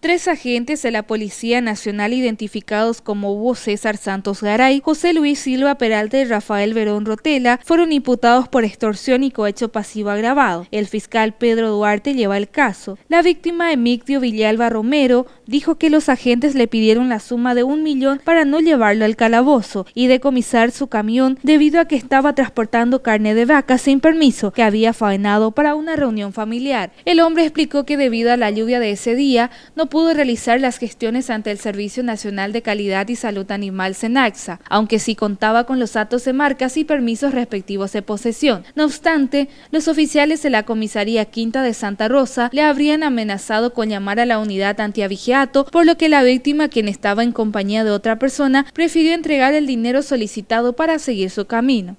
Tres agentes de la Policía Nacional identificados como Hugo César Santos Garay, José Luis Silva Peralta y Rafael Verón Rotela fueron imputados por extorsión y cohecho pasivo agravado. El fiscal Pedro Duarte lleva el caso. La víctima Emictio Villalba Romero dijo que los agentes le pidieron la suma de un millón para no llevarlo al calabozo y decomisar su camión debido a que estaba transportando carne de vaca sin permiso que había faenado para una reunión familiar. El hombre explicó que debido a la lluvia de ese día no pudo realizar las gestiones ante el Servicio Nacional de Calidad y Salud Animal Senaxa, aunque sí contaba con los datos de marcas y permisos respectivos de posesión. No obstante, los oficiales de la comisaría quinta de Santa Rosa le habrían amenazado con llamar a la unidad antiavigiato, por lo que la víctima, quien estaba en compañía de otra persona, prefirió entregar el dinero solicitado para seguir su camino.